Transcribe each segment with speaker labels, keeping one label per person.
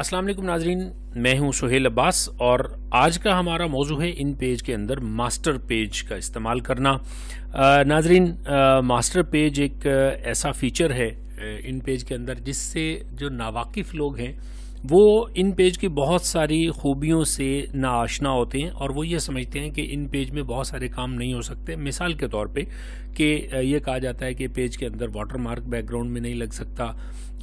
Speaker 1: अस्सलाम वालेकुम नाजरीन मैं हूं सुहेल अब्बास और आज का हमारा मौजू है इन पेज के अंदर मास्टर पेज का इस्तेमाल करना नाजरीन मास्टर पेज एक ऐसा फीचर है इन पेज के अंदर जिससे जो नावाकिफ़ लोग हैं वो इन पेज की बहुत सारी खूबियों से नाआशना होते हैं और वो ये समझते हैं कि इन पेज में बहुत सारे काम नहीं हो सकते मिसाल के तौर पे कि ये कहा जाता है कि पेज के अंदर वाटर मार्क बैकग्राउंड में नहीं लग सकता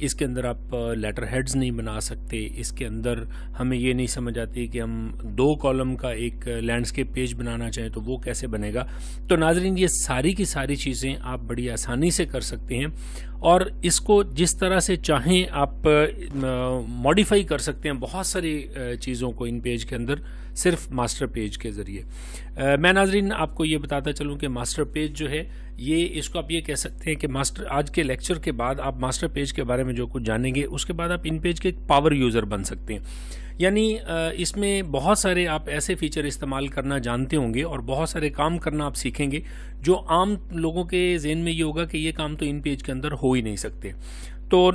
Speaker 1: इसके अंदर आप लेटर हेड्स नहीं बना सकते इसके अंदर हमें ये नहीं समझ आती कि हम दो कॉलम का एक लैंडस्केप पेज बनाना चाहें तो वो कैसे बनेगा तो नाजरीन ये सारी की सारी चीज़ें आप बड़ी आसानी से कर सकते हैं और इसको जिस तरह से चाहें आप मॉडिफाई कर सकते हैं बहुत सारी चीज़ों को इन पेज के अंदर सिर्फ मास्टर पेज के ज़रिए मैं नाजरीन आपको ये बताता चलूँ कि मास्टर पेज जो है ये इसको आप ये कह सकते हैं कि मास्टर आज के लेक्चर के बाद आप मास्टर पेज के बारे में जो कुछ जानेंगे उसके बाद आप इन पेज के एक पावर यूज़र बन सकते हैं यानी इसमें बहुत सारे आप ऐसे फीचर इस्तेमाल करना जानते होंगे और बहुत सारे काम करना आप सीखेंगे जो आम लोगों के जेन में ये होगा कि ये काम तो इन पेज के अंदर हो ही नहीं सकते तो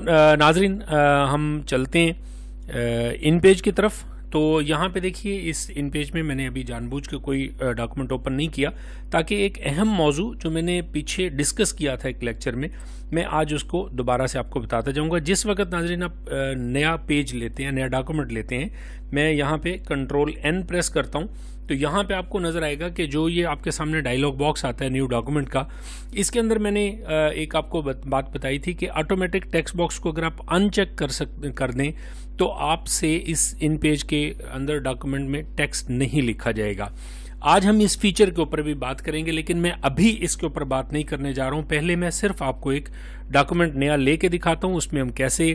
Speaker 1: नाजरीन हम चलते हैं इन पेज की तरफ तो यहाँ पे देखिए इस इन पेज में मैंने अभी जानबूझ के कोई डॉक्यूमेंट ओपन नहीं किया ताकि एक अहम मौजू जो मैंने पीछे डिस्कस किया था एक लेक्चर में मैं आज उसको दोबारा से आपको बताता जाऊँगा जिस वक्त नाजरीन आप नया पेज लेते हैं नया डॉक्यूमेंट लेते हैं मैं यहाँ पे कंट्रोल एन प्रेस करता हूँ तो यहाँ पे आपको नज़र आएगा कि जो ये आपके सामने डायलॉग बॉक्स आता है न्यू डॉक्यूमेंट का इसके अंदर मैंने एक आपको बात बताई थी कि ऑटोमेटिक टेक्स्ट बॉक्स को अगर आप अनचेक कर सक कर दें तो आपसे इस इन पेज के अंदर डॉक्यूमेंट में टेक्स्ट नहीं लिखा जाएगा आज हम इस फीचर के ऊपर भी बात करेंगे लेकिन मैं अभी इसके ऊपर बात नहीं करने जा रहा हूँ पहले मैं सिर्फ आपको एक डॉक्यूमेंट नया लेके दिखाता हूँ उसमें हम कैसे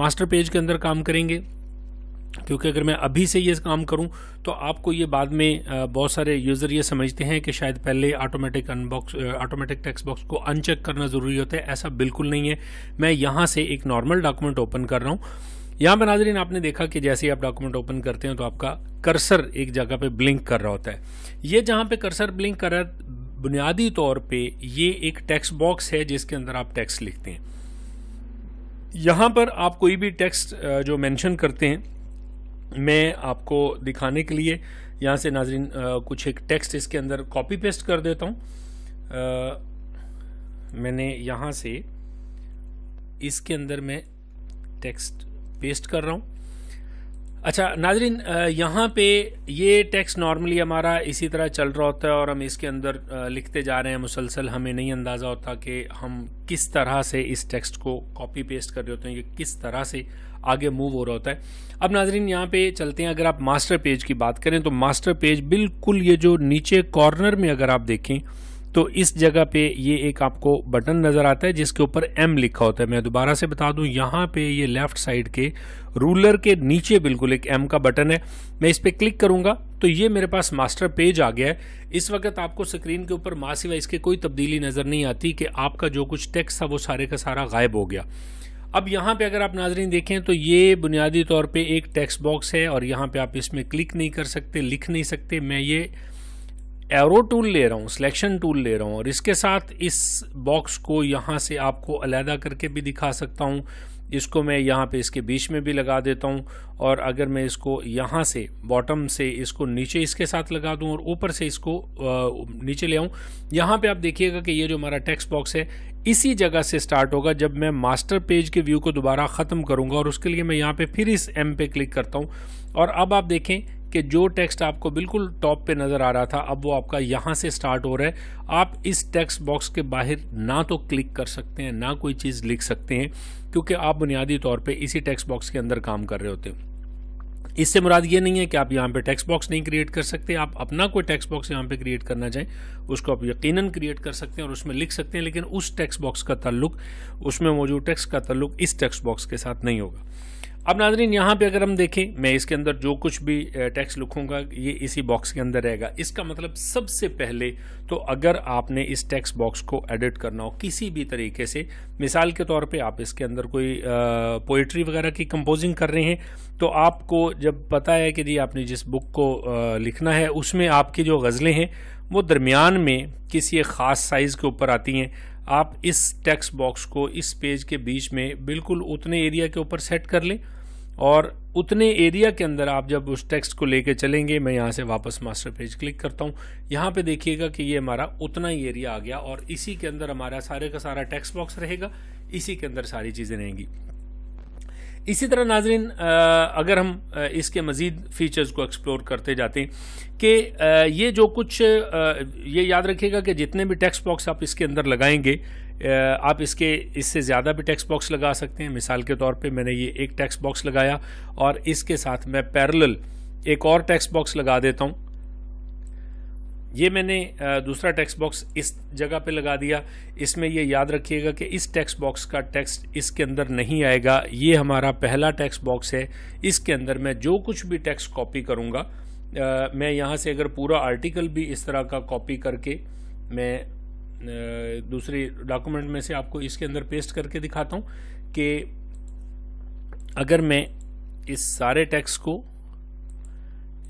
Speaker 1: मास्टर पेज के अंदर काम करेंगे क्योंकि अगर मैं अभी से ये काम करूं तो आपको ये बाद में बहुत सारे यूज़र ये समझते हैं कि शायद पहले automatic unbox automatic text box को अनचेक करना ज़रूरी होता है ऐसा बिल्कुल नहीं है मैं यहाँ से एक नॉर्मल डॉक्यूमेंट ओपन कर रहा हूँ यहाँ पर नाजरीन आपने देखा कि जैसे ही आप डॉक्यूमेंट ओपन करते हैं तो आपका कर्सर एक जगह पर ब्लिंक कर रहा होता है ये जहाँ पर कर्सर ब्लिंक कर रहा है बुनियादी तौर पर ये एक टैक्स बॉक्स है जिसके अंदर आप टैक्स लिखते हैं यहाँ पर आप कोई भी टेक्स्ट जो मेंशन करते हैं मैं आपको दिखाने के लिए यहाँ से नाजरीन कुछ एक टेक्स्ट इसके अंदर कॉपी पेस्ट कर देता हूँ मैंने यहाँ से इसके अंदर मैं टेक्स्ट पेस्ट कर रहा हूँ अच्छा नाजरीन यहाँ पे ये टेक्स्ट नॉर्मली हमारा इसी तरह चल रहा होता है और हम इसके अंदर लिखते जा रहे हैं मुसलसल हमें नहीं अंदाज़ा होता कि हम किस तरह से इस टेक्स्ट को कॉपी पेस्ट कर रहे होते हैं ये किस तरह से आगे मूव हो रहा होता है अब नाजरीन यहाँ पे चलते हैं अगर आप मास्टर पेज की बात करें तो मास्टर पेज बिल्कुल ये जो नीचे कॉर्नर में अगर आप देखें तो इस जगह पे ये एक आपको बटन नज़र आता है जिसके ऊपर एम लिखा होता है मैं दोबारा से बता दूं यहाँ पे ये लेफ्ट साइड के रूलर के नीचे बिल्कुल एक एम का बटन है मैं इस पर क्लिक करूंगा तो ये मेरे पास मास्टर पेज आ गया है इस वक्त आपको स्क्रीन के ऊपर मासी सिवा इसके कोई तब्दीली नज़र नहीं आती कि आपका जो कुछ टेक्स्ट था वो सारे का सारा गायब हो गया अब यहाँ पे अगर आप नाजरीन देखें तो ये बुनियादी तौर पे एक टेक्स्ट बॉक्स है और यहाँ पे आप इसमें क्लिक नहीं कर सकते लिख नहीं सकते मैं ये एरो टूल ले रहा हूँ सिलेक्शन टूल ले रहा हूँ और इसके साथ इस बॉक्स को यहाँ से आपको अलहदा करके भी दिखा सकता हूँ इसको मैं यहाँ पे इसके बीच में भी लगा देता हूँ और अगर मैं इसको यहाँ से बॉटम से इसको नीचे इसके साथ लगा दूँ और ऊपर से इसको नीचे ले आऊँ यहाँ पे आप देखिएगा कि ये जो हमारा टेक्स्ट बॉक्स है इसी जगह से स्टार्ट होगा जब मैं मास्टर पेज के व्यू को दोबारा ख़त्म करूँगा और उसके लिए मैं यहाँ पर फिर इस एम पे क्लिक करता हूँ और अब आप देखें कि जो टेक्स्ट आपको बिल्कुल टॉप पे नज़र आ रहा था अब वो आपका यहाँ से स्टार्ट हो रहा है आप इस टेक्स्ट बॉक्स के बाहर ना तो क्लिक कर सकते हैं ना कोई चीज़ लिख सकते हैं क्योंकि आप बुनियादी तौर पर इसी टेक्स्ट बॉक्स के अंदर काम कर रहे होते हैं इससे मुराद ये नहीं है कि आप यहाँ पे टेक्स्ट बॉक्स नहीं क्रिएट कर सकते आप अपना कोई टेक्स्ट बॉक्स यहाँ पे क्रिएट करना चाहें उसको आप यकीनन क्रिएट कर सकते हैं और उसमें लिख सकते हैं लेकिन उस टेक्स्ट बॉक्स का तल्लुक उसमें मौजूद टेक्स्ट का तल्लुक इस टेक्स्ट बॉक्स के साथ नहीं होगा अब नाजरीन यहाँ पे अगर हम देखें मैं इसके अंदर जो कुछ भी टैक्स लिखूँगा ये इसी बॉक्स के अंदर रहेगा इसका मतलब सबसे पहले तो अगर आपने इस टैक्स बॉक्स को एडिट करना हो किसी भी तरीके से मिसाल के तौर पे आप इसके अंदर कोई पोइट्री वगैरह की कंपोजिंग कर रहे हैं तो आपको जब पता है कि जी आपने जिस बुक को आ, लिखना है उसमें आपकी जो गज़लें हैं वो दरमियान में किसी एक ख़ास साइज़ के ऊपर आती हैं आप इस टैक्स बॉक्स को इस पेज के बीच में बिल्कुल उतने एरिया के ऊपर सेट कर लें और उतने एरिया के अंदर आप जब उस टेक्स्ट को लेके चलेंगे मैं यहाँ से वापस मास्टर पेज क्लिक करता हूँ यहाँ पे देखिएगा कि ये हमारा उतना ही एरिया आ गया और इसी के अंदर हमारा सारे का सारा टेक्स्ट बॉक्स रहेगा इसी के अंदर सारी चीज़ें रहेंगी इसी तरह नाजरीन अगर हम इसके मज़ीद फ़ीचर्स को एक्सप्लोर करते जाते हैं कि ये जो कुछ ये याद रखिएगा कि जितने भी टेक्स्ट बॉक्स आप इसके अंदर लगाएंगे आप इसके इससे ज़्यादा भी टेक्स्ट बॉक्स लगा सकते हैं मिसाल के तौर पे मैंने ये एक टेक्स्ट बॉक्स लगाया और इसके साथ मैं पैरेलल एक और टेक्स्ट बॉक्स लगा देता हूँ ये मैंने दूसरा टेक्स्ट बॉक्स इस जगह पे लगा दिया इसमें ये याद रखिएगा कि इस टेक्स्ट बॉक्स का टेक्स्ट इसके अंदर नहीं आएगा ये हमारा पहला टेक्स्ट बॉक्स है इसके अंदर मैं जो कुछ भी टेक्स्ट कॉपी करूँगा मैं यहाँ से अगर पूरा आर्टिकल भी इस तरह का कॉपी करके मैं दूसरे डॉक्यूमेंट में से आपको इसके अंदर पेस्ट करके दिखाता हूँ कि अगर मैं इस सारे टैक्स को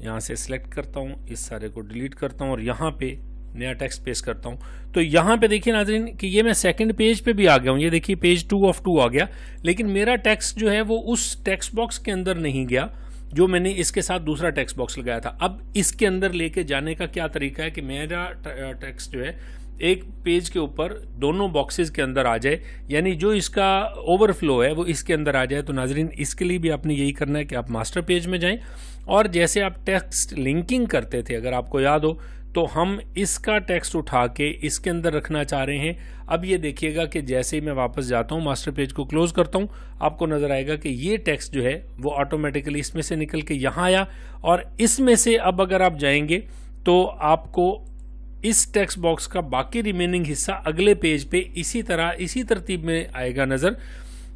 Speaker 1: यहाँ से सिलेक्ट करता हूँ इस सारे को डिलीट करता हूँ और यहाँ पे नया टैक्स पेस्ट करता हूँ तो यहाँ पे देखिए नाजरीन कि ये मैं सेकंड पेज पे भी आ गया हूँ ये देखिए पेज टू ऑफ टू आ गया लेकिन मेरा टैक्स जो है वो उस टैक्स बॉक्स के अंदर नहीं गया जो मैंने इसके साथ दूसरा टैक्स बॉक्स लगाया था अब इसके अंदर लेके जाने का क्या तरीका है कि मेरा टैक्स जो है एक पेज के ऊपर दोनों बॉक्सेस के अंदर आ जाए यानी जो इसका ओवरफ्लो है वो इसके अंदर आ जाए तो नाजरीन इसके लिए भी आपने यही करना है कि आप मास्टर पेज में जाएं और जैसे आप टेक्स्ट लिंकिंग करते थे अगर आपको याद हो तो हम इसका टेक्स्ट उठा के इसके अंदर रखना चाह रहे हैं अब ये देखिएगा कि जैसे ही मैं वापस जाता हूँ मास्टर पेज को क्लोज करता हूँ आपको नज़र आएगा कि ये टेक्स्ट जो है वो ऑटोमेटिकली इसमें से निकल के यहाँ आया और इसमें से अब अगर आप जाएंगे तो आपको इस टेक्स्ट बॉक्स का बाकी रिमेनिंग हिस्सा अगले पेज पे इसी तरह इसी तरतीब में आएगा नज़र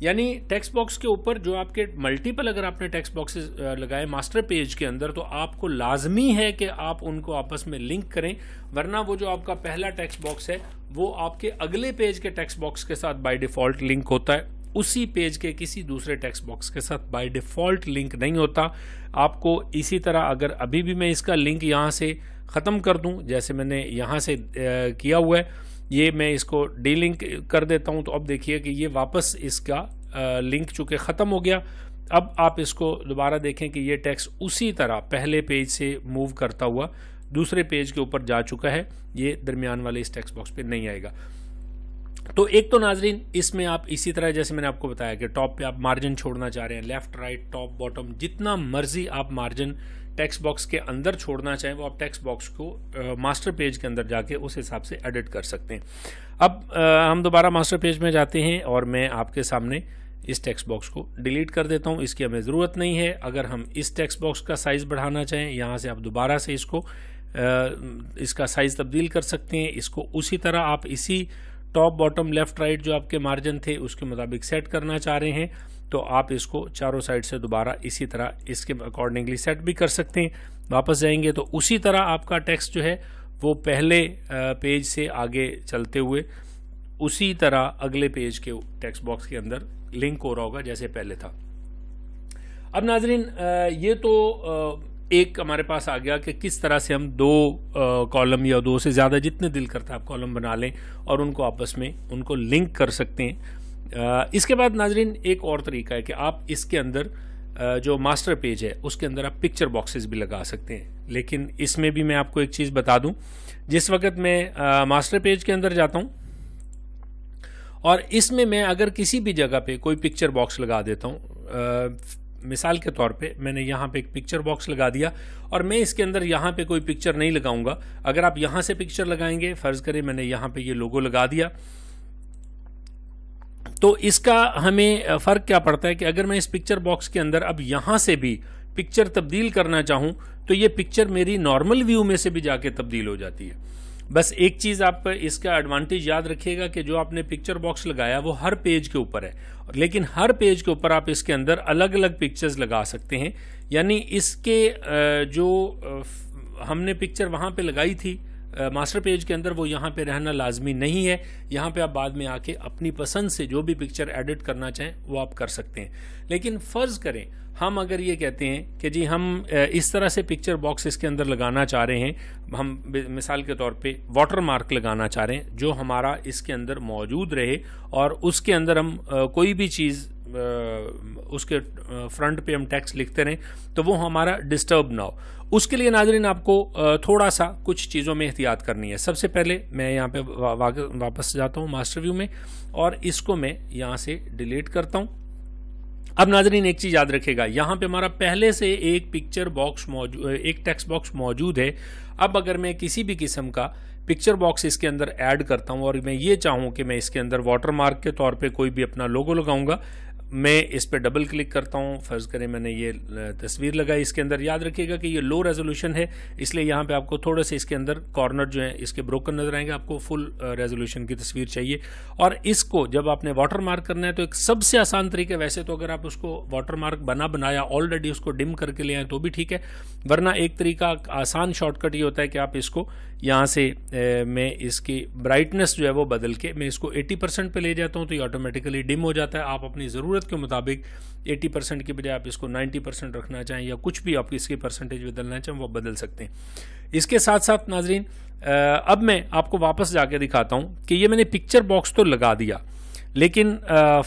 Speaker 1: यानी टेक्स्ट बॉक्स के ऊपर जो आपके मल्टीपल अगर आपने टेक्स्ट बॉक्सेस लगाए मास्टर पेज के अंदर तो आपको लाजमी है कि आप उनको आपस में लिंक करें वरना वो जो आपका पहला टेक्स्ट बॉक्स है वो आपके अगले पेज के टेक्स्ट बॉक्स के साथ बाय डिफ़ॉल्ट लिंक होता है उसी पेज के किसी दूसरे टेक्स्ट बॉक्स के साथ बाय डिफ़ॉल्ट लिंक नहीं होता आपको इसी तरह अगर अभी भी मैं इसका लिंक यहाँ से ख़त्म कर दूं जैसे मैंने यहाँ से किया हुआ है ये मैं इसको डीलिंक कर देता हूँ तो अब देखिए कि ये वापस इसका लिंक चूँकि ख़त्म हो गया अब आप इसको दोबारा देखें कि ये टैक्स उसी तरह पहले पेज से मूव करता हुआ दूसरे पेज के ऊपर जा चुका है ये दरमियान वाले इस टैक्स बॉक्स पे नहीं आएगा तो एक तो नाजरीन इसमें आप इसी तरह जैसे मैंने आपको बताया कि टॉप पे आप मार्जिन छोड़ना चाह रहे हैं लेफ्ट राइट टॉप बॉटम जितना मर्जी आप मार्जिन टेक्स्ट बॉक्स के अंदर छोड़ना चाहें वो आप टेक्स्ट बॉक्स को मास्टर पेज के अंदर जाके उस हिसाब से एडिट कर सकते हैं अब आ, हम दोबारा मास्टर पेज में जाते हैं और मैं आपके सामने इस टेक्स्ट बॉक्स को डिलीट कर देता हूँ इसकी हमें ज़रूरत नहीं है अगर हम इस टेक्स्ट बॉक्स का साइज़ बढ़ाना चाहें यहाँ से आप दोबारा से इसको इसका साइज़ तब्दील कर सकते हैं इसको उसी तरह आप इसी टॉप बॉटम लेफ़्ट राइट जो आपके मार्जिन थे उसके मुताबिक सेट करना चाह रहे हैं तो आप इसको चारों साइड से दोबारा इसी तरह इसके अकॉर्डिंगली सेट भी कर सकते हैं वापस जाएंगे तो उसी तरह आपका टेक्स्ट जो है वो पहले पेज से आगे चलते हुए उसी तरह अगले पेज के टेक्स्ट बॉक्स के अंदर लिंक हो रहा होगा जैसे पहले था अब नाजरीन ये तो एक हमारे पास आ गया कि किस तरह से हम दो कॉलम या दो से ज़्यादा जितने दिल करता है आप कॉलम बना लें और उनको आपस में उनको लिंक कर सकते हैं इसके बाद नाजरीन एक और तरीका है कि आप इसके अंदर जो मास्टर पेज है उसके अंदर आप पिक्चर बॉक्सेस भी लगा सकते हैं लेकिन इसमें भी मैं आपको एक चीज़ बता दूं जिस वक्त मैं मास्टर पेज के अंदर जाता हूं और इसमें मैं अगर किसी भी जगह पे कोई पिक्चर बॉक्स लगा देता हूं आ, मिसाल के तौर पे मैंने यहाँ पे एक पिक्चर बॉक्स लगा दिया और मैं इसके अंदर यहाँ पे कोई पिक्चर नहीं लगाऊंगा अगर आप यहाँ से पिक्चर लगाएंगे फ़र्ज़ करें मैंने यहाँ पे ये लोगो लगा दिया तो इसका हमें फ़र्क क्या पड़ता है कि अगर मैं इस पिक्चर बॉक्स के अंदर अब यहाँ से भी पिक्चर तब्दील करना चाहूँ तो ये पिक्चर मेरी नॉर्मल व्यू में से भी जाके तब्दील हो जाती है बस एक चीज़ आप इसका एडवांटेज याद रखिएगा कि जो आपने पिक्चर बॉक्स लगाया वो हर पेज के ऊपर है लेकिन हर पेज के ऊपर आप इसके अंदर अलग अलग पिक्चर्स लगा सकते हैं यानी इसके जो हमने पिक्चर वहाँ पे लगाई थी मास्टर पेज के अंदर वो यहाँ पे रहना लाजमी नहीं है यहाँ पे आप बाद में आके अपनी पसंद से जो भी पिक्चर एडिट करना चाहें वो आप कर सकते हैं लेकिन फ़र्ज़ करें हम अगर ये कहते हैं कि जी हम इस तरह से पिक्चर बॉक्स इसके अंदर लगाना चाह रहे हैं हम मिसाल के तौर पे वाटर मार्क लगाना चाह रहे हैं जो हमारा इसके अंदर मौजूद रहे और उसके अंदर हम कोई भी चीज़ उसके फ्रंट पे हम टैक्स लिखते रहें तो वो हमारा डिस्टर्ब ना हो उसके लिए नाजरीन आपको थोड़ा सा कुछ चीज़ों में एहतियात करनी है सबसे पहले मैं यहाँ पे वापस जाता हूँ मास्टर व्यू में और इसको मैं यहाँ से डिलीट करता हूँ अब नाजरीन एक चीज़ याद रखेगा यहाँ पे हमारा पहले से एक पिक्चर बॉक्स मौजूद एक टेक्स बॉक्स मौजूद है अब अगर मैं किसी भी किस्म का पिक्चर बॉक्स इसके अंदर ऐड करता हूँ और मैं ये चाहूँ कि मैं इसके अंदर वाटर मार्क के तौर पे कोई भी अपना लोगो लगाऊंगा मैं इस पर डबल क्लिक करता हूँ फ़र्ज़ करें मैंने ये तस्वीर लगाई इसके अंदर याद रखिएगा कि ये लो रेजोल्यूशन है इसलिए यहाँ पे आपको थोड़े से इसके अंदर कॉर्नर जो है इसके ब्रोकन नज़र आएंगे आपको फुल रेजोल्यूशन की तस्वीर चाहिए और इसको जब आपने वाटर मार्क करना है तो एक सबसे आसान तरीके वैसे तो अगर आप उसको वाटर मार्क बना बनाया ऑलरेडी उसको डिम करके ले आए तो भी ठीक है वरना एक तरीका आसान शॉर्टकट ये होता है कि आप इसको यहाँ से मैं इसकी ब्राइटनेस जो है वो बदल के मैं इसको 80 परसेंट पर ले जाता हूँ तो ये ऑटोमेटिकली डिम हो जाता है आप अपनी ज़रूरत के मुताबिक 80 परसेंट की बजाय आप इसको 90 परसेंट रखना चाहें या कुछ भी आप इसकी परसेंटेज बदलना चाहें वो बदल सकते हैं इसके साथ साथ नाजरीन अब मैं आपको वापस जाके दिखाता हूँ कि ये मैंने पिक्चर बॉक्स तो लगा दिया लेकिन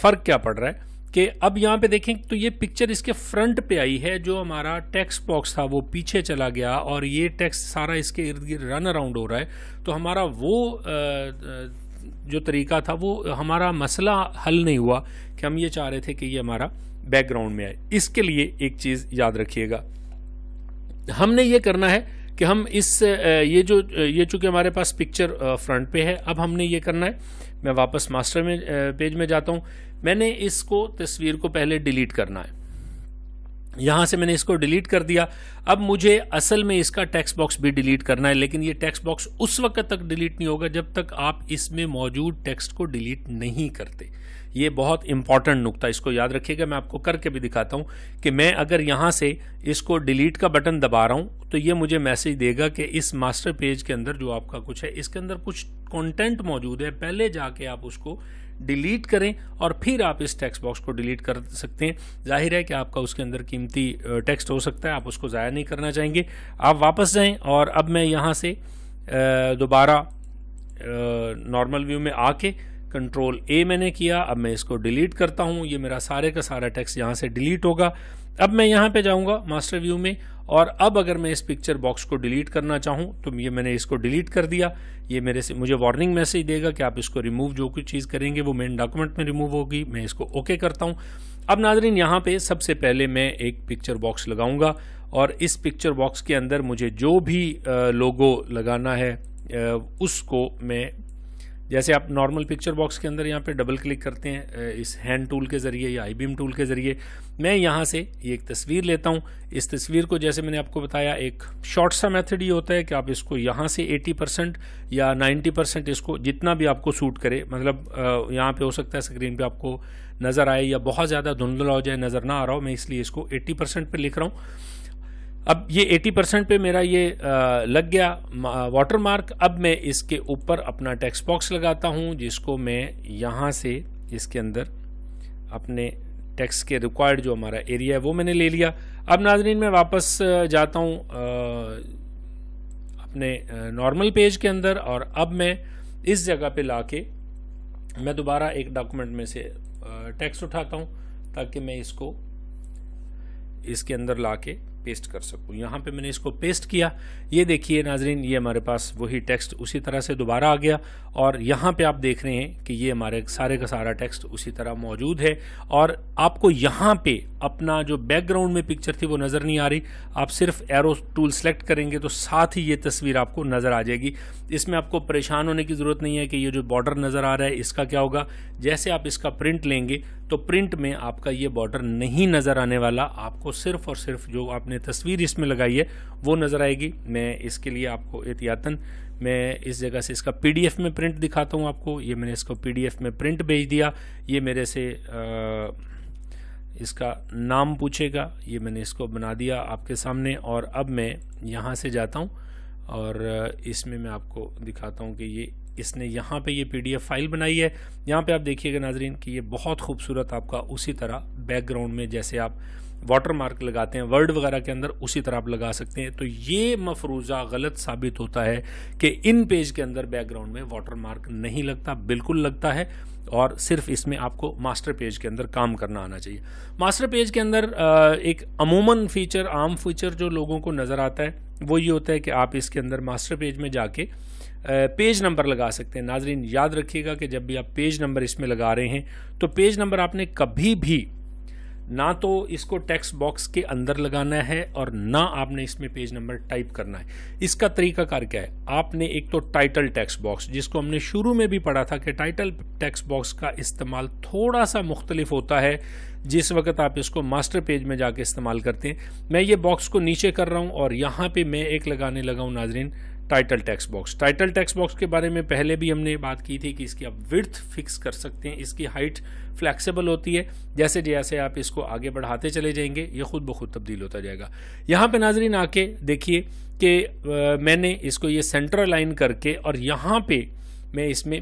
Speaker 1: फ़र्क क्या पड़ रहा है कि अब यहाँ पे देखें तो ये पिक्चर इसके फ्रंट पे आई है जो हमारा टेक्स्ट बॉक्स था वो पीछे चला गया और ये टेक्स्ट सारा इसके इर्द गिर्द रन अराउंड हो रहा है तो हमारा वो जो तरीका था वो हमारा मसला हल नहीं हुआ कि हम ये चाह रहे थे कि ये हमारा बैकग्राउंड में आए इसके लिए एक चीज़ याद रखिएगा हमने ये करना है कि हम इस ये जो ये चूंकि हमारे पास पिक्चर फ्रंट पे है अब हमने ये करना है मैं वापस मास्टर में पेज में जाता हूँ मैंने इसको तस्वीर को पहले डिलीट करना है यहाँ से मैंने इसको डिलीट कर दिया अब मुझे असल में इसका टेक्स्ट बॉक्स भी डिलीट करना है लेकिन ये टेक्स्ट बॉक्स उस वक्त तक डिलीट नहीं होगा जब तक आप इसमें मौजूद टेक्स्ट को डिलीट नहीं करते ये बहुत इंपॉर्टेंट नुकता इसको याद रखिएगा मैं आपको करके भी दिखाता हूँ कि मैं अगर यहाँ से इसको डिलीट का बटन दबा रहा हूँ तो ये मुझे मैसेज देगा कि इस मास्टर पेज के अंदर जो आपका कुछ है इसके अंदर कुछ कॉन्टेंट मौजूद है पहले जाके आप उसको डिलीट करें और फिर आप इस टेक्स्ट बॉक्स को डिलीट कर सकते हैं जाहिर है कि आपका उसके अंदर कीमती टेक्स्ट हो सकता है आप उसको ज़ाया नहीं करना चाहेंगे आप वापस जाएँ और अब मैं यहाँ से दोबारा नॉर्मल व्यू में आके कंट्रोल ए मैंने किया अब मैं इसको डिलीट करता हूँ ये मेरा सारे का सारा टेक्स्ट यहाँ से डिलीट होगा अब मैं यहाँ पे जाऊँगा मास्टर व्यू में और अब अगर मैं इस पिक्चर बॉक्स को डिलीट करना चाहूँ तो ये मैंने इसको डिलीट कर दिया ये मेरे से मुझे वार्निंग मैसेज देगा कि आप इसको रिमूव जो कुछ चीज़ करेंगे वो मेन डॉक्यूमेंट में रिमूव होगी मैं इसको ओके करता हूँ अब नाजरीन यहाँ पे सबसे पहले मैं एक पिक्चर बॉक्स लगाऊंगा और इस पिक्चर बॉक्स के अंदर मुझे जो भी लोगो लगाना है उसको मैं जैसे आप नॉर्मल पिक्चर बॉक्स के अंदर यहाँ पे डबल क्लिक करते हैं इस हैंड टूल के ज़रिए या आई बीम टूल के ज़रिए मैं यहाँ से ये एक तस्वीर लेता हूँ इस तस्वीर को जैसे मैंने आपको बताया एक शॉर्ट सा मेथड ये होता है कि आप इसको यहाँ से 80 परसेंट या 90 परसेंट इसको जितना भी आपको सूट करे मतलब यहाँ पर हो सकता है स्क्रीन पर आपको नज़र आए या बहुत ज़्यादा धुंधला हो जाए नज़र ना आ रहा हो मैं इसलिए इसको एट्टी परसेंट लिख रहा हूँ अब ये 80 परसेंट पर मेरा ये लग गया वाटर मार्क अब मैं इसके ऊपर अपना टेक्स्ट बॉक्स लगाता हूँ जिसको मैं यहाँ से इसके अंदर अपने टैक्स के रिक्वायर्ड जो हमारा एरिया है वो मैंने ले लिया अब नाजरीन मैं वापस जाता हूँ अपने नॉर्मल पेज के अंदर और अब मैं इस जगह पे लाके मैं दोबारा एक डॉक्यूमेंट में से टैक्स उठाता हूँ ताकि मैं इसको इसके अंदर के पेस्ट कर सकूँ यहाँ पे मैंने इसको पेस्ट किया ये देखिए नाजरीन ये हमारे पास वही टेक्स्ट उसी तरह से दोबारा आ गया और यहाँ पे आप देख रहे हैं कि ये हमारे सारे का सारा टेक्स्ट उसी तरह मौजूद है और आपको यहाँ पे अपना जो बैकग्राउंड में पिक्चर थी वो नज़र नहीं आ रही आप सिर्फ एरो टूल सेलेक्ट करेंगे तो साथ ही ये तस्वीर आपको नज़र आ जाएगी इसमें आपको परेशान होने की ज़रूरत नहीं है कि ये जो बॉर्डर नज़र आ रहा है इसका क्या होगा जैसे आप इसका प्रिंट लेंगे तो प्रिंट में आपका ये बॉर्डर नहीं नज़र आने वाला आपको सिर्फ और सिर्फ जो आपने आपने तस्वीर इसमें लगाई है वो नज़र आएगी मैं इसके लिए आपको एहतियातन मैं इस जगह से इसका पीडीएफ में प्रिंट दिखाता हूँ आपको ये मैंने इसको पीडीएफ में प्रिंट भेज दिया ये मेरे से आ, इसका नाम पूछेगा ये मैंने इसको बना दिया आपके सामने और अब मैं यहाँ से जाता हूँ और इसमें मैं आपको दिखाता हूँ कि ये इसने यहाँ पे ये पीडीएफ फाइल बनाई है यहाँ पे आप देखिएगा नाजरीन कि ये बहुत खूबसूरत आपका उसी तरह बैकग्राउंड में जैसे आप वाटर मार्क लगाते हैं वर्ड वगैरह के अंदर उसी तरह आप लगा सकते हैं तो ये मफरूज़ा गलत साबित होता है कि इन पेज के अंदर बैकग्राउंड में वाटर मार्क नहीं लगता बिल्कुल लगता है और सिर्फ इसमें आपको मास्टर पेज के अंदर काम करना आना चाहिए मास्टर पेज के अंदर एक अमूमन फीचर आम फीचर जो लोगों को नज़र आता है वो ये होता है कि आप इसके अंदर मास्टर पेज में जाके पेज नंबर लगा सकते हैं नाजरीन याद रखिएगा कि जब भी आप पेज नंबर इसमें लगा रहे हैं तो पेज नंबर आपने कभी भी ना तो इसको टेक्स्ट बॉक्स के अंदर लगाना है और ना आपने इसमें पेज नंबर टाइप करना है इसका तरीका कार क्या है आपने एक तो टाइटल टेक्स्ट बॉक्स जिसको हमने शुरू में भी पढ़ा था कि टाइटल टेक्स्ट बॉक्स का इस्तेमाल थोड़ा सा मुख्तलिफ होता है जिस वक्त आप इसको मास्टर पेज में जाके इस्तेमाल करते हैं मैं ये बॉक्स को नीचे कर रहा हूँ और यहाँ पर मैं एक लगाने लगा हूँ नाजरीन title text box title text box के बारे में पहले भी हमने बात की थी कि इसकी आप विर्थ फिक्स कर सकते हैं इसकी हाइट फ्लैक्सीबल होती है जैसे जैसे आप इसको आगे बढ़ाते चले जाएंगे ये खुद ब खुद तब्दील होता जाएगा यहाँ पर नाजरीन आके देखिए कि मैंने इसको ये सेंटर लाइन करके और यहाँ पर मैं इसमें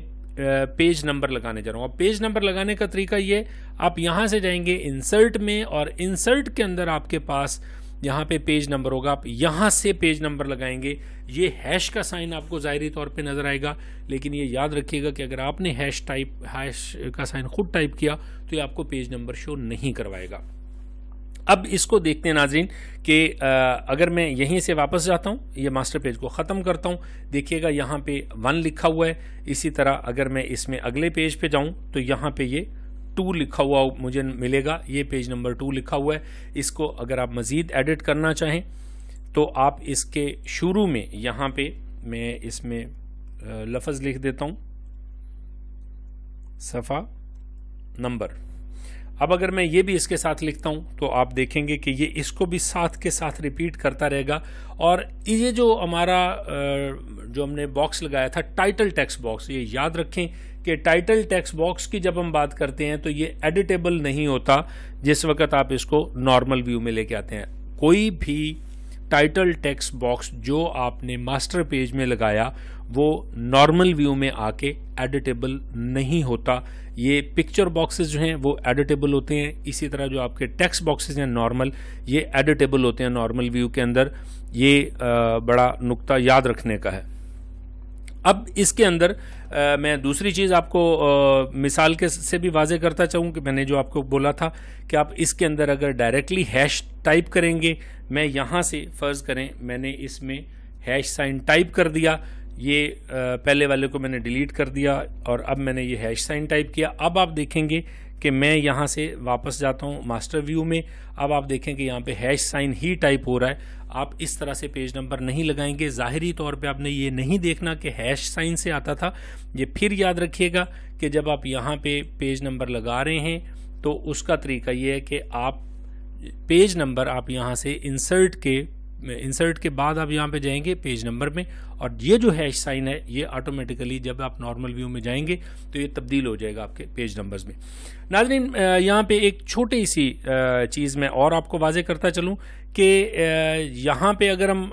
Speaker 1: पेज नंबर लगाने जा रहा हूँ अब पेज नंबर लगाने का तरीका ये आप यहाँ से जाएंगे इंसर्ट में और इंसर्ट के अंदर आपके पास यहाँ पे पेज नंबर होगा आप यहाँ से पेज नंबर लगाएंगे ये हैश का साइन आपको ज़ाहरी तौर पे नज़र आएगा लेकिन ये याद रखिएगा कि अगर आपने हैश टाइप हैश का साइन खुद टाइप किया तो ये आपको पेज नंबर शो नहीं करवाएगा अब इसको देखते हैं नाजरीन कि अगर मैं यहीं से वापस जाता हूँ ये मास्टर पेज को ख़त्म करता हूँ देखिएगा यहाँ पे वन लिखा हुआ है इसी तरह अगर मैं इसमें अगले पेज पे जाऊँ तो यहाँ पे ये टू लिखा हुआ मुझे मिलेगा ये पेज नंबर टू लिखा हुआ है इसको अगर आप मज़ीद एडिट करना चाहें तो आप इसके शुरू में यहाँ पे मैं इसमें लफ्ज़ लिख देता हूँ सफ़ा नंबर अब अगर मैं ये भी इसके साथ लिखता हूँ तो आप देखेंगे कि ये इसको भी साथ के साथ रिपीट करता रहेगा और ये जो हमारा जो हमने बॉक्स लगाया था टाइटल टेक्स्ट बॉक्स ये याद रखें कि टाइटल टेक्स्ट बॉक्स की जब हम बात करते हैं तो ये एडिटेबल नहीं होता जिस वक्त आप इसको नॉर्मल व्यू में लेके आते हैं कोई भी टाइटल टेक्स्ट बॉक्स जो आपने मास्टर पेज में लगाया वो नॉर्मल व्यू में आके एडिटेबल नहीं होता ये पिक्चर बॉक्सेस जो हैं वो एडिटेबल होते हैं इसी तरह जो आपके टेक्स्ट बॉक्सेस हैं नॉर्मल ये एडिटेबल होते हैं नॉर्मल व्यू के अंदर ये बड़ा नुक्ता याद रखने का है अब इसके अंदर आ, मैं दूसरी चीज़ आपको आ, मिसाल के से भी वाजे करता चाहूँ कि मैंने जो आपको बोला था कि आप इसके अंदर अगर डायरेक्टली हैश टाइप करेंगे मैं यहाँ से फ़र्ज़ करें मैंने इसमें हैश साइन टाइप कर दिया ये आ, पहले वाले को मैंने डिलीट कर दिया और अब मैंने ये हैश साइन टाइप किया अब आप देखेंगे कि मैं यहाँ से वापस जाता हूँ मास्टर व्यू में अब आप देखें कि यहाँ पे हैश साइन ही टाइप हो रहा है आप इस तरह से पेज नंबर नहीं लगाएंगे ज़ाहरी तौर पे आपने ये नहीं देखना कि हैश साइन से आता था ये फिर याद रखिएगा कि जब आप यहाँ पे पेज नंबर लगा रहे हैं तो उसका तरीका ये है कि आप पेज नंबर आप यहाँ से इंसर्ट के इंसर्ट के बाद आप यहाँ पे जाएंगे पेज नंबर में और ये जो हैश साइन है ये ऑटोमेटिकली जब आप नॉर्मल व्यू में जाएंगे तो ये तब्दील हो जाएगा आपके पेज नंबर्स में नाजरीन यहाँ पे एक छोटी सी चीज़ मैं और आपको वाजे करता चलूँ कि यहाँ पे अगर हम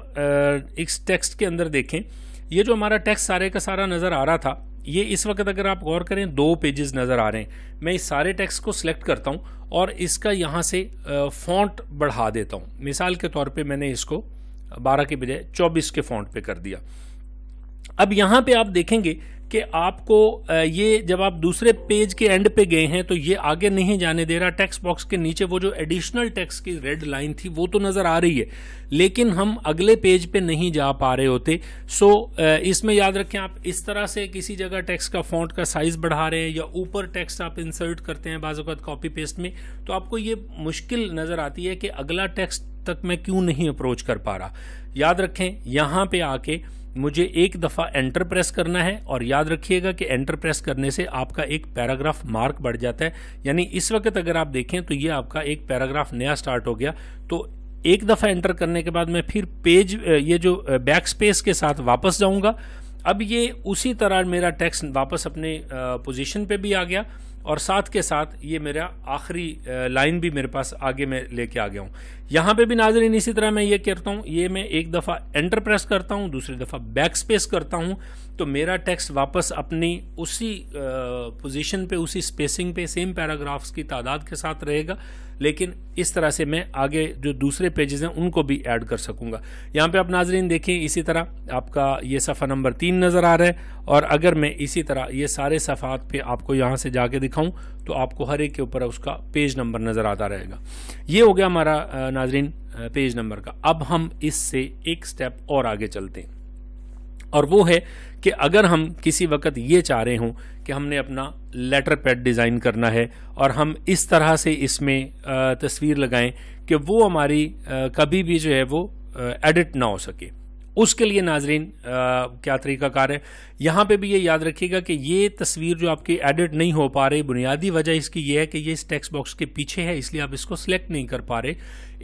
Speaker 1: इस टेक्स्ट के अंदर देखें ये जो हमारा टेक्स्ट सारे का सारा नज़र आ रहा था ये इस वक्त अगर आप गौर करें दो पेजेस नज़र आ रहे हैं मैं इस सारे टेक्स्ट को सिलेक्ट करता हूँ और इसका यहाँ से फॉन्ट बढ़ा देता हूँ मिसाल के तौर पे मैंने इसको 12 के बजाय 24 के फॉन्ट पे कर दिया अब यहाँ पे आप देखेंगे कि आपको ये जब आप दूसरे पेज के एंड पे गए हैं तो ये आगे नहीं जाने दे रहा टेक्स्ट बॉक्स के नीचे वो जो एडिशनल टेक्स्ट की रेड लाइन थी वो तो नज़र आ रही है लेकिन हम अगले पेज पे नहीं जा पा रहे होते सो इसमें याद रखें आप इस तरह से किसी जगह टेक्स्ट का फॉन्ट का साइज बढ़ा रहे हैं या ऊपर टेक्स्ट आप इंसर्ट करते हैं बाज़ात कॉपी पेस्ट में तो आपको ये मुश्किल नज़र आती है कि अगला टेक्स्ट तक मैं क्यों नहीं अप्रोच कर पा रहा याद रखें यहाँ पर आके मुझे एक दफ़ा एंटर प्रेस करना है और याद रखिएगा कि एंटर प्रेस करने से आपका एक पैराग्राफ मार्क बढ़ जाता है यानी इस वक्त अगर आप देखें तो ये आपका एक पैराग्राफ नया स्टार्ट हो गया तो एक दफ़ा एंटर करने के बाद मैं फिर पेज ये जो बैक स्पेस के साथ वापस जाऊँगा अब ये उसी तरह मेरा टेक्स्ट वापस अपने पोजीशन पे भी आ गया और साथ के साथ ये मेरा आखिरी लाइन भी मेरे पास आगे मैं लेके आ गया हूँ यहाँ पे भी नाजरीन इसी तरह मैं ये करता हूँ ये मैं एक दफ़ा एंटर प्रेस करता हूँ दूसरी दफ़ा बैक स्पेस करता हूँ तो मेरा टेक्स्ट वापस अपनी उसी पोजीशन पे उसी स्पेसिंग पे सेम पैराग्राफ्स की तादाद के साथ रहेगा लेकिन इस तरह से मैं आगे जो दूसरे पेजेस हैं उनको भी ऐड कर सकूंगा यहाँ पे आप नाजरीन देखें इसी तरह आपका ये सफ़ा नंबर तीन नज़र आ रहा है और अगर मैं इसी तरह ये सारे सफ़ात पे आपको यहाँ से जाके दिखाऊं तो आपको हर एक के ऊपर उसका पेज नंबर नज़र आता रहेगा ये हो गया हमारा नाजरीन पेज नंबर का अब हम इससे एक स्टेप और आगे चलते हैं और वो है कि अगर हम किसी वक्त ये चाह रहे हों कि हमने अपना लेटर पैड डिज़ाइन करना है और हम इस तरह से इसमें तस्वीर लगाएं कि वो हमारी कभी भी जो है वो एडिट ना हो सके उसके लिए नाजरीन क्या तरीका कार है यहाँ पे भी ये याद रखिएगा कि ये तस्वीर जो आपकी एडिट नहीं हो पा रही बुनियादी वजह इसकी ये है कि ये इस टेक्स्ट बॉक्स के पीछे है इसलिए आप इसको सिलेक्ट नहीं कर पा रहे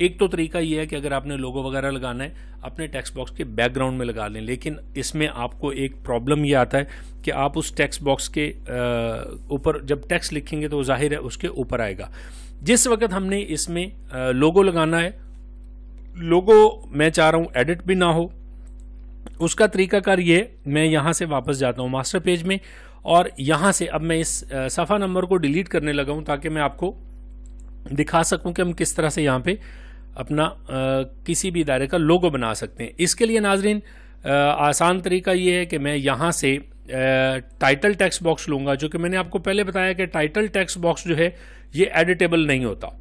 Speaker 1: एक तो तरीका ये है कि अगर आपने लोगो वगैरह लगाना है अपने टेक्स्ट बॉक्स के बैकग्राउंड में लगा लें लेकिन इसमें आपको एक प्रॉब्लम ये आता है कि आप उस टेक्स्ट बॉक्स के ऊपर जब टैक्स लिखेंगे तो जाहिर है उसके ऊपर आएगा जिस वक्त हमने इसमें लोगो लगाना है लोगो मैं चाह रहा हूँ एडिट भी ना हो उसका तरीकाकार ये मैं यहाँ से वापस जाता हूँ मास्टर पेज में और यहाँ से अब मैं इस सफ़ा नंबर को डिलीट करने लगा हूँ ताकि मैं आपको दिखा सकूँ कि हम किस तरह से यहाँ पे अपना आ, किसी भी इदारे का लोगो बना सकते हैं इसके लिए नाजरीन आसान तरीका ये है कि मैं यहाँ से टाइटल टैक्स बॉक्स लूँगा जो कि मैंने आपको पहले बताया कि टाइटल टैक्स बॉक्स जो है ये एडिटेबल नहीं होता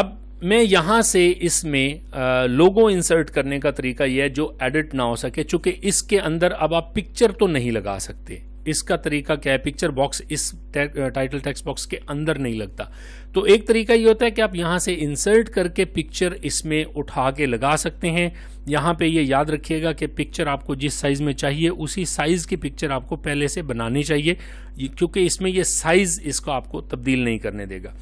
Speaker 1: अब मैं यहाँ से इसमें लोगो इंसर्ट करने का तरीका यह है जो एडिट ना हो सके चूँकि इसके अंदर अब आप पिक्चर तो नहीं लगा सकते इसका तरीका क्या है पिक्चर बॉक्स इस टाइटल टेक्स्ट बॉक्स के अंदर नहीं लगता तो एक तरीका ये होता है कि आप यहाँ से इंसर्ट करके पिक्चर इसमें उठा के लगा सकते हैं यहाँ पे ये यह याद रखिएगा कि पिक्चर आपको जिस साइज़ में चाहिए उसी साइज़ की पिक्चर आपको पहले से बनानी चाहिए क्योंकि इसमें ये साइज़ इसको आपको तब्दील नहीं करने देगा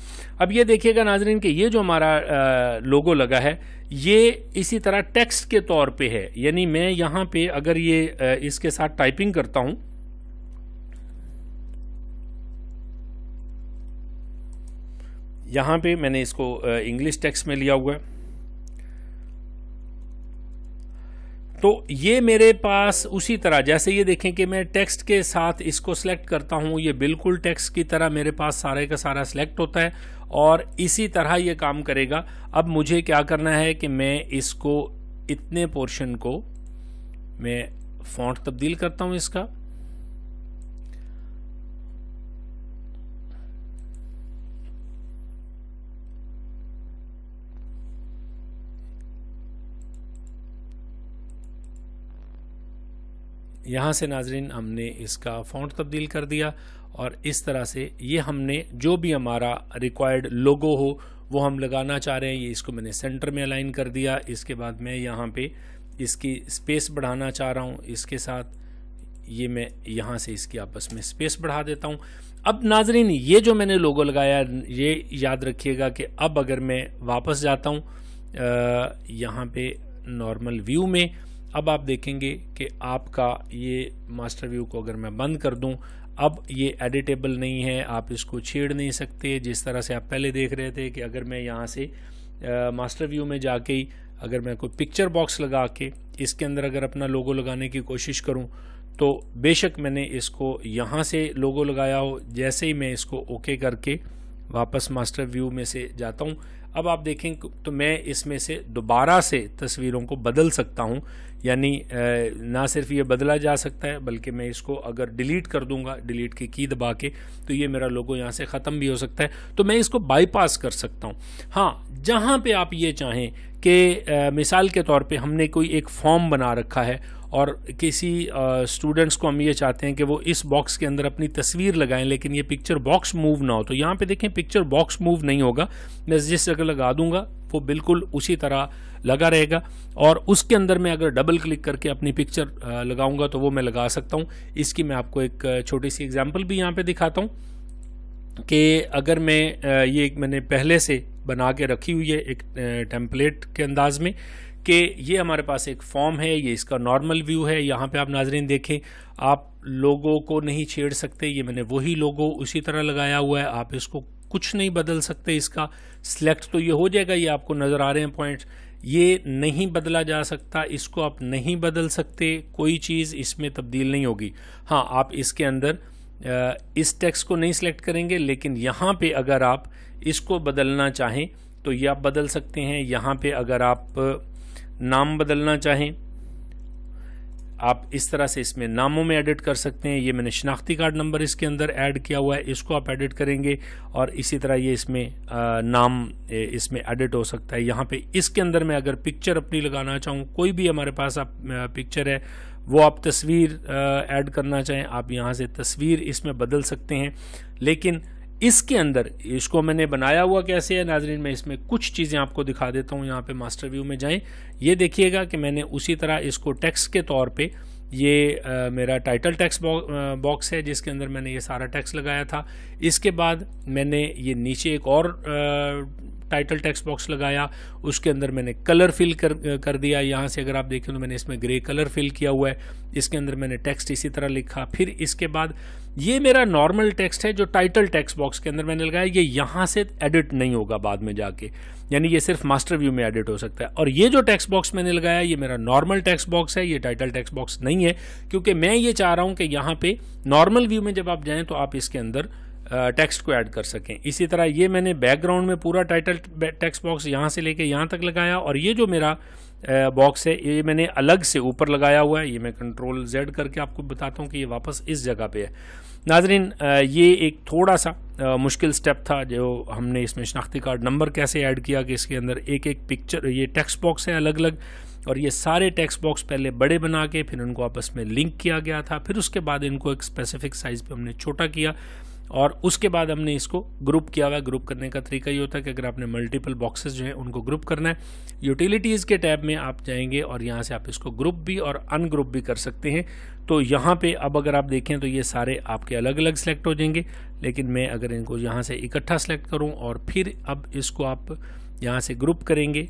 Speaker 1: अब ये देखिएगा नाजरीन कि ये जो हमारा लोगो लगा है ये इसी तरह टेक्स्ट के तौर पे है यानी मैं यहाँ पे अगर ये इसके साथ टाइपिंग करता हूँ यहाँ पे मैंने इसको इंग्लिश टेक्स्ट में लिया हुआ है तो ये मेरे पास उसी तरह जैसे ये देखें कि मैं टेक्स्ट के साथ इसको सिलेक्ट करता हूँ ये बिल्कुल टेक्स्ट की तरह मेरे पास सारे का सारा सिलेक्ट होता है और इसी तरह ये काम करेगा अब मुझे क्या करना है कि मैं इसको इतने पोर्शन को मैं फॉन्ट तब्दील करता हूँ इसका यहाँ से नाजरीन हमने इसका फ़ॉन्ट तब्दील कर दिया और इस तरह से ये हमने जो भी हमारा रिक्वायर्ड लोगो हो वो हम लगाना चाह रहे हैं ये इसको मैंने सेंटर में अलाइन कर दिया इसके बाद मैं यहाँ पे इसकी स्पेस बढ़ाना चाह रहा हूँ इसके साथ ये मैं यहाँ से इसकी आपस में स्पेस बढ़ा देता हूँ अब नाजरीन ये जो मैंने लोगो लगाया ये याद रखिएगा कि अब अगर मैं वापस जाता हूँ यहाँ पे नॉर्मल व्यू में अब आप देखेंगे कि आपका ये मास्टर व्यू को अगर मैं बंद कर दूं अब ये एडिटेबल नहीं है आप इसको छेड़ नहीं सकते जिस तरह से आप पहले देख रहे थे कि अगर मैं यहाँ से मास्टर व्यू में जाके ही अगर मैं कोई पिक्चर बॉक्स लगा के इसके अंदर अगर अपना लोगो लगाने की कोशिश करूँ तो बेशक मैंने इसको यहाँ से लोगो लगाया हो जैसे ही मैं इसको ओके करके वापस मास्टर व्यू में से जाता हूँ अब आप देखें तो मैं इसमें से दोबारा से तस्वीरों को बदल सकता हूँ यानी ना सिर्फ ये बदला जा सकता है बल्कि मैं इसको अगर डिलीट कर दूंगा डिलीट की की दबा के तो ये मेरा लोगो यहाँ से ख़त्म भी हो सकता है तो मैं इसको बाईपास कर सकता हूँ हाँ जहाँ पे आप ये चाहें कि मिसाल के तौर पे हमने कोई एक फॉर्म बना रखा है और किसी स्टूडेंट्स को हम ये चाहते हैं कि वो इस बॉक्स के अंदर अपनी तस्वीर लगाएं लेकिन ये पिक्चर बॉक्स मूव ना हो तो यहाँ पे देखें पिक्चर बॉक्स मूव नहीं होगा मैं जिस जगह लगा दूंगा वो बिल्कुल उसी तरह लगा रहेगा और उसके अंदर मैं अगर डबल क्लिक करके अपनी पिक्चर लगाऊंगा तो वो मैं लगा सकता हूँ इसकी मैं आपको एक छोटी सी एग्जाम्पल भी यहाँ पर दिखाता हूँ कि अगर मैं ये मैंने पहले से बना के रखी हुई है एक टेम्पलेट के अंदाज में कि ये हमारे पास एक फॉर्म है ये इसका नॉर्मल व्यू है यहाँ पे आप नाजरीन देखें आप लोगों को नहीं छेड़ सकते ये मैंने वही लोगों उसी तरह लगाया हुआ है आप इसको कुछ नहीं बदल सकते इसका सिलेक्ट तो ये हो जाएगा ये आपको नज़र आ रहे हैं पॉइंट्स ये नहीं बदला जा सकता इसको आप नहीं बदल सकते कोई चीज़ इसमें तब्दील नहीं होगी हाँ आप इसके अंदर इस टेक्स्ट को नहीं सिलेक्ट करेंगे लेकिन यहाँ पे अगर आप इसको बदलना चाहें तो ये आप बदल सकते हैं यहाँ पे अगर आप नाम बदलना चाहें आप इस तरह से इसमें नामों में एडिट कर सकते हैं ये मैंने शनाख्ती कार्ड नंबर इसके अंदर ऐड किया हुआ है इसको आप एडिट करेंगे और इसी तरह ये इसमें नाम इसमें एडिट हो सकता है यहाँ पे इसके अंदर मैं अगर पिक्चर अपनी लगाना चाहूँ कोई भी हमारे पास आप पिक्चर है वो आप तस्वीर ऐड करना चाहें आप यहाँ से तस्वीर इसमें बदल सकते हैं लेकिन इसके अंदर इसको मैंने बनाया हुआ कैसे है नाजरीन मैं इसमें कुछ चीज़ें आपको दिखा देता हूँ यहाँ पे मास्टर व्यू में जाएं ये देखिएगा कि मैंने उसी तरह इसको टैक्स के तौर पे ये आ, मेरा टाइटल टैक्स बॉक्स है जिसके अंदर मैंने ये सारा टैक्स लगाया था इसके बाद मैंने ये नीचे एक और टाइटल टेक्स्ट बॉक्स लगाया उसके अंदर मैंने कलर फिल कर कर दिया यहाँ से अगर आप देखें तो मैंने इसमें ग्रे कलर फिल किया हुआ है इसके अंदर मैंने टेक्स्ट इसी तरह लिखा फिर इसके बाद ये मेरा नॉर्मल टेक्स्ट है जो टाइटल टेक्स्ट बॉक्स के अंदर मैंने लगाया ये यहाँ से एडिट नहीं होगा बाद में जाके यानी ये सिर्फ मास्टर व्यू में एडिट हो सकता है और ये जो टेक्स्ट बॉक्स मैंने लगाया ये मेरा नॉर्मल टेक्स्ट बॉक्स है ये टाइटल टेक्स्ट बॉक्स नहीं है क्योंकि मैं ये चाह रहा हूँ कि यहाँ पे नॉर्मल व्यू में जब आप जाएँ तो आप इसके अंदर टेक्स्ट को ऐड कर सकें इसी तरह ये मैंने बैकग्राउंड में पूरा टाइटल टेक्स्ट बॉक्स यहाँ से लेके यहाँ तक लगाया और ये जो मेरा बॉक्स है ये मैंने अलग से ऊपर लगाया हुआ है ये मैं कंट्रोल जेड करके आपको बताता हूँ कि ये वापस इस जगह पे है नाजरीन ये एक थोड़ा सा मुश्किल स्टेप था जो हमने इसमें शनाख्ती कार्ड नंबर कैसे ऐड किया कि इसके अंदर एक एक पिक्चर ये टेक्स्ट बॉक्स है अलग अलग और ये सारे टेक्स्ट बॉक्स पहले बड़े बना के फिर उनको आपस में लिंक किया गया था फिर उसके बाद इनको एक स्पेसिफिक साइज़ पर हमने छोटा किया और उसके बाद हमने इसको ग्रुप किया हुआ है ग्रुप करने का तरीका ये होता है कि अगर आपने मल्टीपल बॉक्सेस जो हैं उनको ग्रुप करना है यूटिलिटीज़ के टैब में आप जाएंगे और यहाँ से आप इसको ग्रुप भी और अनग्रुप भी कर सकते हैं तो यहाँ पे अब अगर आप देखें तो ये सारे आपके अलग अलग सेलेक्ट हो जाएंगे लेकिन मैं अगर इनको यहाँ से इकट्ठा सेलेक्ट करूँ और फिर अब इसको आप यहाँ से ग्रुप करेंगे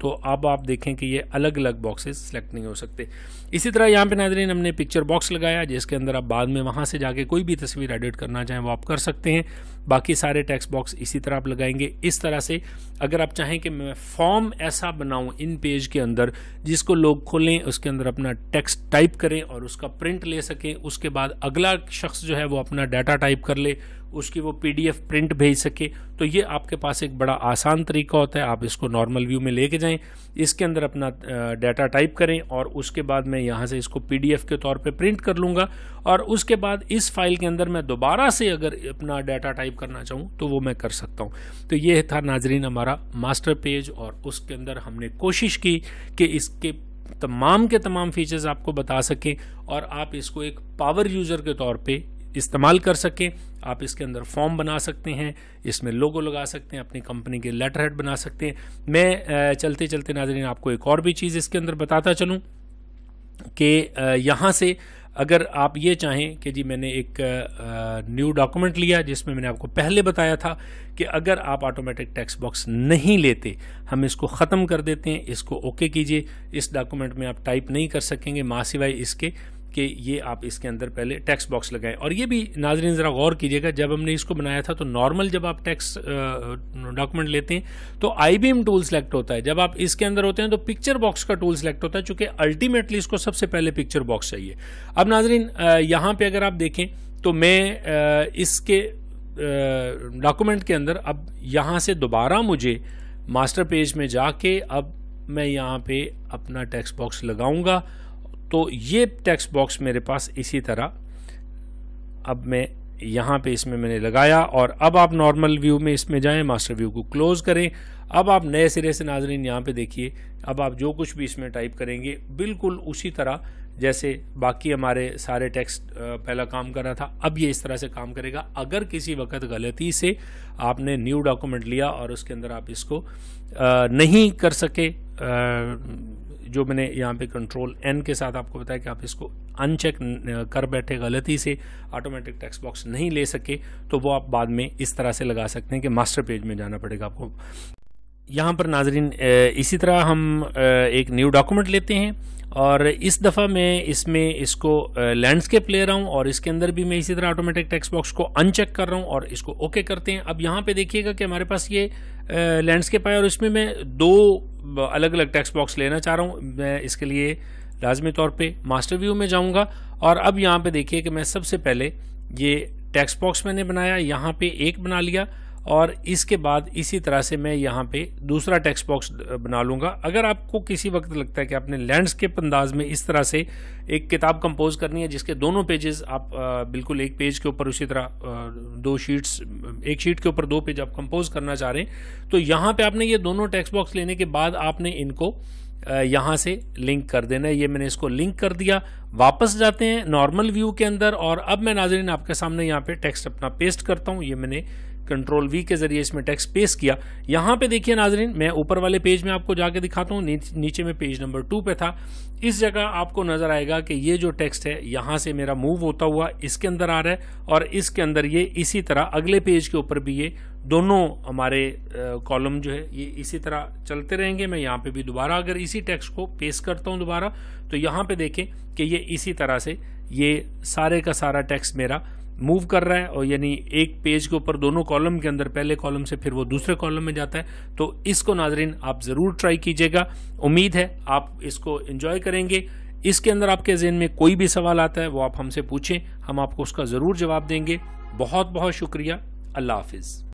Speaker 1: तो अब आप देखें कि ये अलग अलग बॉक्सेज सेलेक्ट नहीं हो सकते इसी तरह यहाँ पे नाजरीन हमने पिक्चर बॉक्स लगाया जिसके अंदर आप बाद में वहाँ से जाके कोई भी तस्वीर एडिट करना चाहें वो आप कर सकते हैं बाकी सारे टेक्स्ट बॉक्स इसी तरह आप लगाएंगे इस तरह से अगर आप चाहें कि मैं फॉर्म ऐसा बनाऊँ इन पेज के अंदर जिसको लोग खोलें उसके अंदर अपना टेक्स्ट टाइप करें और उसका प्रिंट ले सकें उसके बाद अगला शख्स जो है वो अपना डाटा टाइप कर ले उसकी वो पीडीएफ प्रिंट भेज सके तो ये आपके पास एक बड़ा आसान तरीका होता है आप इसको नॉर्मल व्यू में में लेके जाएं इसके अंदर अपना डाटा टाइप करें और उसके बाद मैं यहाँ से इसको पी के तौर पर प्रिंट कर लूँगा और उसके बाद इस फाइल के अंदर मैं दोबारा से अगर अपना डाटा टाइप करना चाहूँ तो वो मैं कर सकता हूँ तो ये था नाजरीन हमारा मास्टर पेज और उसके अंदर हमने कोशिश की कि इसके तमाम के तमाम फीचर्स आपको बता सकें और आप इसको एक पावर यूज़र के तौर पे इस्तेमाल कर सकें आप इसके अंदर फॉर्म बना सकते हैं इसमें लोगो लगा सकते हैं अपनी कंपनी के लेटर हेड बना सकते हैं मैं चलते चलते नाजरीन आपको एक और भी चीज़ इसके अंदर बताता चलूँ कि यहाँ से अगर आप ये चाहें कि जी मैंने एक न्यू डॉक्यूमेंट लिया जिसमें मैंने आपको पहले बताया था कि अगर आप ऑटोमेटिक टैक्स बॉक्स नहीं लेते हम इसको ख़त्म कर देते हैं इसको ओके कीजिए इस डॉक्यूमेंट में आप टाइप नहीं कर सकेंगे माँ सिवाय इसके कि ये आप इसके अंदर पहले टैक्स बॉक्स लगाएं और ये भी नाजरीन ज़रा गौर कीजिएगा जब हमने इसको बनाया था तो नॉर्मल जब आप टैक्स डॉक्यूमेंट लेते हैं तो I beam tool select होता है जब आप इसके अंदर होते हैं तो पिक्चर बॉक्स का टूल सेलेक्ट होता है चूँकि अल्टीमेटली इसको सबसे पहले पिक्चर बॉक्स चाहिए अब नाजरीन यहाँ पर अगर आप देखें तो मैं इसके डॉक्यूमेंट के अंदर अब यहाँ से दोबारा मुझे मास्टर पेज में जाके अब मैं यहाँ पे अपना टैक्स बॉक्स लगाऊंगा तो ये टेक्स्ट बॉक्स मेरे पास इसी तरह अब मैं यहाँ पे इसमें मैंने लगाया और अब आप नॉर्मल व्यू में इसमें जाएं मास्टर व्यू को क्लोज़ करें अब आप नए सिरे से नाजरीन यहाँ पे देखिए अब आप जो कुछ भी इसमें टाइप करेंगे बिल्कुल उसी तरह जैसे बाकी हमारे सारे टेक्स्ट पहला काम कर रहा था अब ये इस तरह से काम करेगा अगर किसी वक्त गलती से आपने न्यू डॉक्यूमेंट लिया और उसके अंदर आप इसको नहीं कर सके जो मैंने यहाँ पे कंट्रोल एन के साथ आपको बताया कि आप इसको अनचेक कर बैठे गलती से ऑटोमेटिक टेक्स्ट बॉक्स नहीं ले सके तो वो आप बाद में इस तरह से लगा सकते हैं कि मास्टर पेज में जाना पड़ेगा आपको यहाँ पर नाजरीन इसी तरह हम एक न्यू डॉक्यूमेंट लेते हैं और इस दफ़ा मैं इसमें इसको लैंडस्केप ले रहा हूँ और इसके अंदर भी मैं इसी तरह ऑटोमेटिक टेक्स्ट बॉक्स को अनचेक कर रहा हूँ और इसको ओके करते हैं अब यहाँ पे देखिएगा कि हमारे पास ये लैंडस्केप आया और इसमें मैं दो अलग अलग टेक्स्ट बॉक्स लेना चाह रहा हूँ मैं इसके लिए लाजमी तौर पर मास्टर व्यू में जाऊँगा और अब यहाँ पर देखिए कि मैं सबसे पहले ये टेक्स्ट बॉक्स मैंने बनाया यहाँ पर एक बना लिया और इसके बाद इसी तरह से मैं यहाँ पे दूसरा टेक्स्ट बॉक्स बना लूँगा अगर आपको किसी वक्त लगता है कि आपने लैंडस्केप अंदाज में इस तरह से एक किताब कंपोज करनी है जिसके दोनों पेजेस आप बिल्कुल एक पेज के ऊपर उसी तरह दो शीट्स एक शीट के ऊपर दो पेज आप कंपोज करना चाह रहे हैं तो यहाँ पर आपने ये दोनों टेक्स्ट बॉक्स लेने के बाद आपने इनको यहाँ से लिंक कर देना है ये मैंने इसको लिंक कर दिया वापस जाते हैं नॉर्मल व्यू के अंदर और अब मैं नाजरीन आपके सामने यहाँ पे टेक्स्ट अपना पेस्ट करता हूँ ये मैंने कंट्रोल वी के जरिए इसमें टेक्स्ट पेश किया यहाँ पे देखिए नाजरीन मैं ऊपर वाले पेज में आपको जाके दिखाता हूँ नीचे में पेज नंबर टू पे था इस जगह आपको नज़र आएगा कि ये जो टेक्स्ट है यहाँ से मेरा मूव होता हुआ इसके अंदर आ रहा है और इसके अंदर ये इसी तरह अगले पेज के ऊपर भी ये दोनों हमारे कॉलम जो है ये इसी तरह चलते रहेंगे मैं यहाँ पे भी दोबारा अगर इसी टेक्स्ट को पेश करता हूँ दोबारा तो यहाँ पे देखें कि ये इसी तरह से ये सारे का सारा टेक्स्ट मेरा मूव कर रहा है और यानी एक पेज के ऊपर दोनों कॉलम के अंदर पहले कॉलम से फिर वो दूसरे कॉलम में जाता है तो इसको नाजरीन आप ज़रूर ट्राई कीजिएगा उम्मीद है आप इसको इंजॉय करेंगे इसके अंदर आपके जहन में कोई भी सवाल आता है वो आप हमसे पूछें हम आपको उसका ज़रूर जवाब देंगे बहुत बहुत शुक्रिया अल्लाह हाफिज़